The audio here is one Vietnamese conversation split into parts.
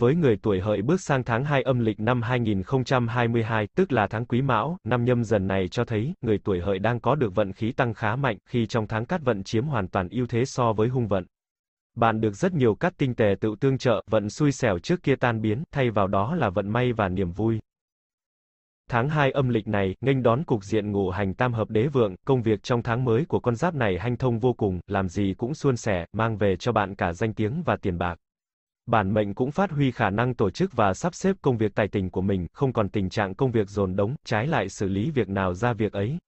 với người tuổi hợi bước sang tháng 2 âm lịch năm 2022, tức là tháng quý mão, năm nhâm dần này cho thấy, người tuổi hợi đang có được vận khí tăng khá mạnh, khi trong tháng cát vận chiếm hoàn toàn ưu thế so với hung vận. Bạn được rất nhiều cát tinh tề tự tương trợ, vận xui xẻo trước kia tan biến, thay vào đó là vận may và niềm vui. Tháng 2 âm lịch này, nghênh đón cục diện ngũ hành tam hợp đế vượng, công việc trong tháng mới của con giáp này hanh thông vô cùng, làm gì cũng suôn sẻ, mang về cho bạn cả danh tiếng và tiền bạc bản mệnh cũng phát huy khả năng tổ chức và sắp xếp công việc tài tình của mình, không còn tình trạng công việc dồn đống, trái lại xử lý việc nào ra việc ấy.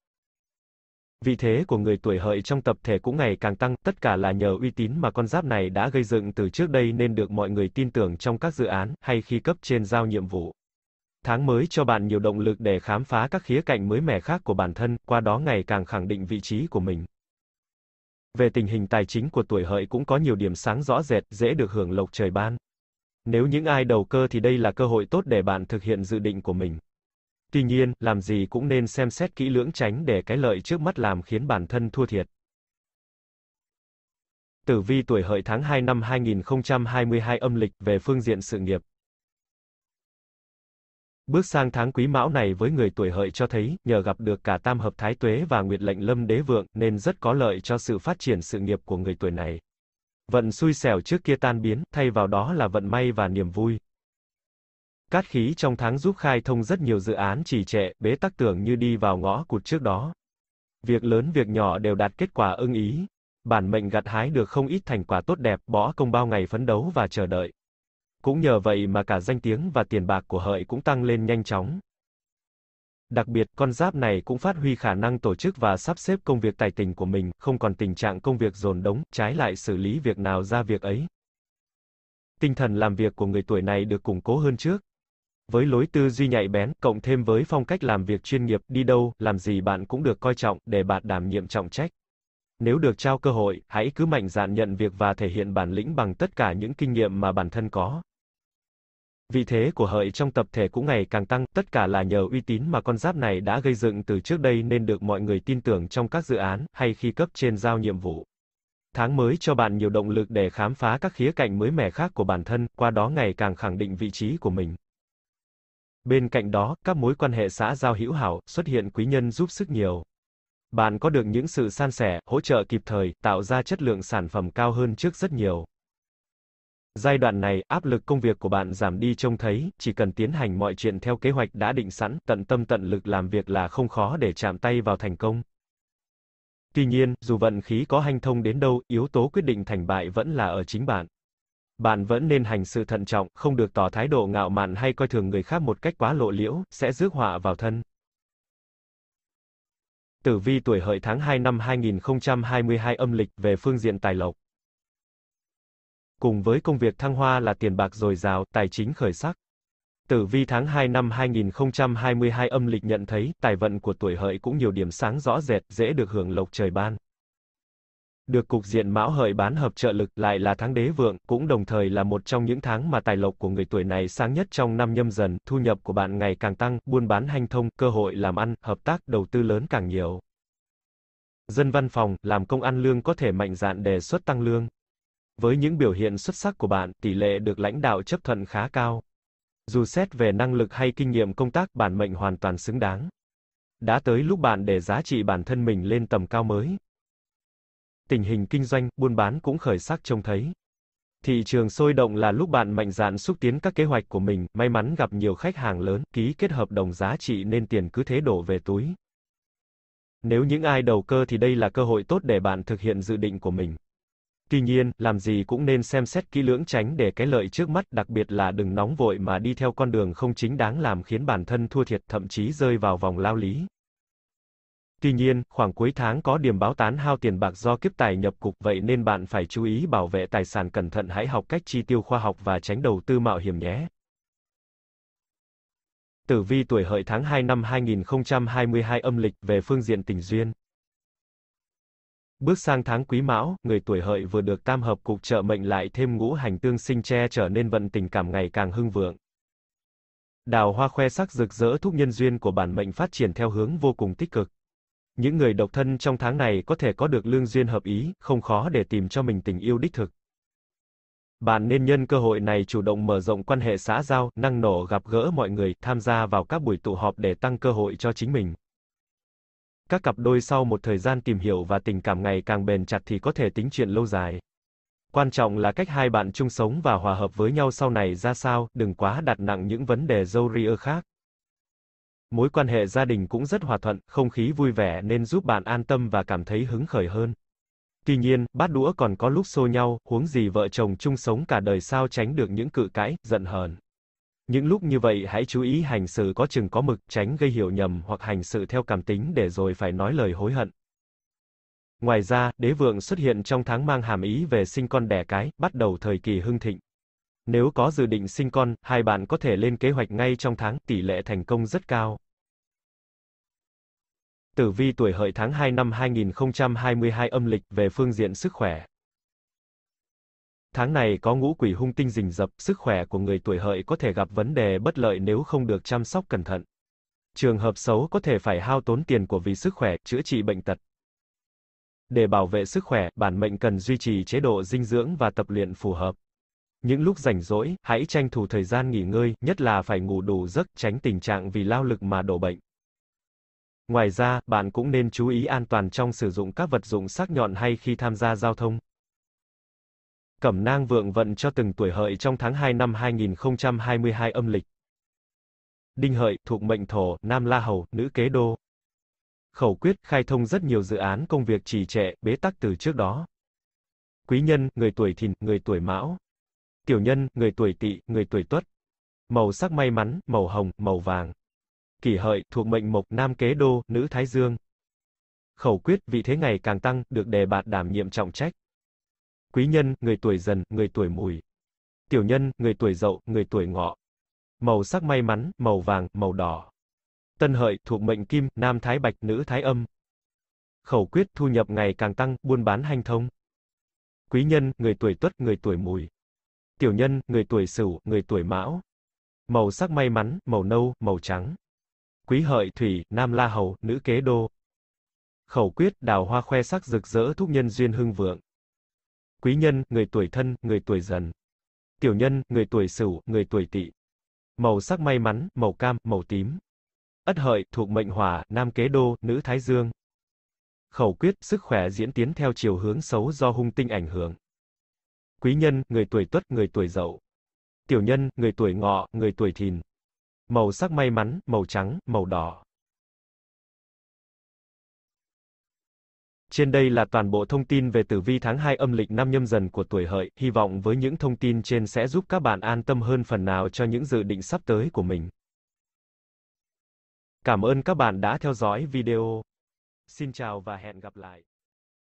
Vị thế của người tuổi hợi trong tập thể cũng ngày càng tăng, tất cả là nhờ uy tín mà con giáp này đã gây dựng từ trước đây nên được mọi người tin tưởng trong các dự án, hay khi cấp trên giao nhiệm vụ. Tháng mới cho bạn nhiều động lực để khám phá các khía cạnh mới mẻ khác của bản thân, qua đó ngày càng khẳng định vị trí của mình. Về tình hình tài chính của tuổi hợi cũng có nhiều điểm sáng rõ rệt, dễ được hưởng lộc trời ban. Nếu những ai đầu cơ thì đây là cơ hội tốt để bạn thực hiện dự định của mình. Tuy nhiên, làm gì cũng nên xem xét kỹ lưỡng tránh để cái lợi trước mắt làm khiến bản thân thua thiệt. Tử vi tuổi hợi tháng 2 năm 2022 âm lịch về phương diện sự nghiệp. Bước sang tháng quý mão này với người tuổi hợi cho thấy, nhờ gặp được cả tam hợp thái tuế và nguyệt lệnh lâm đế vượng, nên rất có lợi cho sự phát triển sự nghiệp của người tuổi này. Vận xui xẻo trước kia tan biến, thay vào đó là vận may và niềm vui. Cát khí trong tháng giúp khai thông rất nhiều dự án trì trệ, bế tắc tưởng như đi vào ngõ cụt trước đó. Việc lớn việc nhỏ đều đạt kết quả ưng ý. Bản mệnh gặt hái được không ít thành quả tốt đẹp, bỏ công bao ngày phấn đấu và chờ đợi. Cũng nhờ vậy mà cả danh tiếng và tiền bạc của Hợi cũng tăng lên nhanh chóng. Đặc biệt, con giáp này cũng phát huy khả năng tổ chức và sắp xếp công việc tài tình của mình, không còn tình trạng công việc dồn đống, trái lại xử lý việc nào ra việc ấy. Tinh thần làm việc của người tuổi này được củng cố hơn trước. Với lối tư duy nhạy bén, cộng thêm với phong cách làm việc chuyên nghiệp, đi đâu, làm gì bạn cũng được coi trọng, để bạn đảm nhiệm trọng trách. Nếu được trao cơ hội, hãy cứ mạnh dạn nhận việc và thể hiện bản lĩnh bằng tất cả những kinh nghiệm mà bản thân có vì thế của hợi trong tập thể cũng ngày càng tăng, tất cả là nhờ uy tín mà con giáp này đã gây dựng từ trước đây nên được mọi người tin tưởng trong các dự án, hay khi cấp trên giao nhiệm vụ. Tháng mới cho bạn nhiều động lực để khám phá các khía cạnh mới mẻ khác của bản thân, qua đó ngày càng khẳng định vị trí của mình. Bên cạnh đó, các mối quan hệ xã giao hữu hảo, xuất hiện quý nhân giúp sức nhiều. Bạn có được những sự san sẻ, hỗ trợ kịp thời, tạo ra chất lượng sản phẩm cao hơn trước rất nhiều. Giai đoạn này, áp lực công việc của bạn giảm đi trông thấy, chỉ cần tiến hành mọi chuyện theo kế hoạch đã định sẵn, tận tâm tận lực làm việc là không khó để chạm tay vào thành công. Tuy nhiên, dù vận khí có hanh thông đến đâu, yếu tố quyết định thành bại vẫn là ở chính bạn. Bạn vẫn nên hành sự thận trọng, không được tỏ thái độ ngạo mạn hay coi thường người khác một cách quá lộ liễu, sẽ rước họa vào thân. Tử vi tuổi hợi tháng 2 năm 2022 âm lịch về phương diện tài lộc cùng với công việc thăng hoa là tiền bạc dồi dào, tài chính khởi sắc. Tử vi tháng 2 năm 2022 âm lịch nhận thấy, tài vận của tuổi hợi cũng nhiều điểm sáng rõ rệt, dễ được hưởng lộc trời ban. Được cục diện mão hợi bán hợp trợ lực lại là tháng đế vượng, cũng đồng thời là một trong những tháng mà tài lộc của người tuổi này sáng nhất trong năm nhâm dần, thu nhập của bạn ngày càng tăng, buôn bán hanh thông, cơ hội làm ăn, hợp tác, đầu tư lớn càng nhiều. Dân văn phòng, làm công ăn lương có thể mạnh dạn đề xuất tăng lương. Với những biểu hiện xuất sắc của bạn, tỷ lệ được lãnh đạo chấp thuận khá cao. Dù xét về năng lực hay kinh nghiệm công tác, bản mệnh hoàn toàn xứng đáng. Đã tới lúc bạn để giá trị bản thân mình lên tầm cao mới. Tình hình kinh doanh, buôn bán cũng khởi sắc trông thấy. Thị trường sôi động là lúc bạn mạnh dạn xúc tiến các kế hoạch của mình, may mắn gặp nhiều khách hàng lớn, ký kết hợp đồng giá trị nên tiền cứ thế đổ về túi. Nếu những ai đầu cơ thì đây là cơ hội tốt để bạn thực hiện dự định của mình. Tuy nhiên, làm gì cũng nên xem xét kỹ lưỡng tránh để cái lợi trước mắt, đặc biệt là đừng nóng vội mà đi theo con đường không chính đáng làm khiến bản thân thua thiệt thậm chí rơi vào vòng lao lý. Tuy nhiên, khoảng cuối tháng có điểm báo tán hao tiền bạc do kiếp tài nhập cục vậy nên bạn phải chú ý bảo vệ tài sản cẩn thận hãy học cách chi tiêu khoa học và tránh đầu tư mạo hiểm nhé. Tử vi tuổi hợi tháng 2 năm 2022 âm lịch về phương diện tình duyên. Bước sang tháng quý mão, người tuổi hợi vừa được tam hợp cục trợ mệnh lại thêm ngũ hành tương sinh che trở nên vận tình cảm ngày càng hưng vượng. Đào hoa khoe sắc rực rỡ thúc nhân duyên của bản mệnh phát triển theo hướng vô cùng tích cực. Những người độc thân trong tháng này có thể có được lương duyên hợp ý, không khó để tìm cho mình tình yêu đích thực. Bạn nên nhân cơ hội này chủ động mở rộng quan hệ xã giao, năng nổ gặp gỡ mọi người, tham gia vào các buổi tụ họp để tăng cơ hội cho chính mình. Các cặp đôi sau một thời gian tìm hiểu và tình cảm ngày càng bền chặt thì có thể tính chuyện lâu dài. Quan trọng là cách hai bạn chung sống và hòa hợp với nhau sau này ra sao, đừng quá đặt nặng những vấn đề dâu ria khác. Mối quan hệ gia đình cũng rất hòa thuận, không khí vui vẻ nên giúp bạn an tâm và cảm thấy hứng khởi hơn. Tuy nhiên, bát đũa còn có lúc xô nhau, huống gì vợ chồng chung sống cả đời sao tránh được những cự cãi, giận hờn. Những lúc như vậy hãy chú ý hành xử có chừng có mực, tránh gây hiểu nhầm hoặc hành sự theo cảm tính để rồi phải nói lời hối hận. Ngoài ra, đế vượng xuất hiện trong tháng mang hàm ý về sinh con đẻ cái, bắt đầu thời kỳ hưng thịnh. Nếu có dự định sinh con, hai bạn có thể lên kế hoạch ngay trong tháng, tỷ lệ thành công rất cao. Tử vi tuổi hợi tháng 2 năm 2022 âm lịch về phương diện sức khỏe. Tháng này có ngũ quỷ hung tinh rình rập, sức khỏe của người tuổi hợi có thể gặp vấn đề bất lợi nếu không được chăm sóc cẩn thận. Trường hợp xấu có thể phải hao tốn tiền của vì sức khỏe, chữa trị bệnh tật. Để bảo vệ sức khỏe, bản mệnh cần duy trì chế độ dinh dưỡng và tập luyện phù hợp. Những lúc rảnh rỗi, hãy tranh thủ thời gian nghỉ ngơi, nhất là phải ngủ đủ giấc, tránh tình trạng vì lao lực mà đổ bệnh. Ngoài ra, bạn cũng nên chú ý an toàn trong sử dụng các vật dụng sắc nhọn hay khi tham gia giao thông. Cẩm nang vượng vận cho từng tuổi hợi trong tháng 2 năm 2022 âm lịch. Đinh hợi, thuộc mệnh thổ, nam la hầu, nữ kế đô. Khẩu quyết, khai thông rất nhiều dự án công việc trì trệ, bế tắc từ trước đó. Quý nhân, người tuổi thìn, người tuổi mão. Tiểu nhân, người tuổi tỵ, người tuổi tuất. Màu sắc may mắn, màu hồng, màu vàng. Kỷ hợi, thuộc mệnh mộc, nam kế đô, nữ thái dương. Khẩu quyết, vị thế ngày càng tăng, được đề bạt đảm nhiệm trọng trách quý nhân, người tuổi dần, người tuổi mùi. Tiểu nhân, người tuổi dậu, người tuổi ngọ. Màu sắc may mắn, màu vàng, màu đỏ. Tân hợi, thuộc mệnh kim, nam thái bạch, nữ thái âm. Khẩu quyết, thu nhập ngày càng tăng, buôn bán hanh thông. Quý nhân, người tuổi tuất, người tuổi mùi. Tiểu nhân, người tuổi sửu, người tuổi mão. Màu sắc may mắn, màu nâu, màu trắng. Quý hợi thủy, nam la hầu, nữ kế đô. Khẩu quyết, đào hoa khoe sắc rực rỡ thúc nhân duyên hưng vượng quý nhân, người tuổi thân, người tuổi dần. Tiểu nhân, người tuổi sửu, người tuổi tỵ. Màu sắc may mắn, màu cam, màu tím. Ất hợi, thuộc mệnh hỏa, nam kế đô, nữ thái dương. Khẩu quyết, sức khỏe diễn tiến theo chiều hướng xấu do hung tinh ảnh hưởng. Quý nhân, người tuổi tuất, người tuổi dậu. Tiểu nhân, người tuổi ngọ, người tuổi thìn. Màu sắc may mắn, màu trắng, màu đỏ. Trên đây là toàn bộ thông tin về tử vi tháng 2 âm lịch năm nhâm dần của tuổi hợi, hy vọng với những thông tin trên sẽ giúp các bạn an tâm hơn phần nào cho những dự định sắp tới của mình. Cảm ơn các bạn đã theo dõi video. Xin chào và hẹn gặp lại.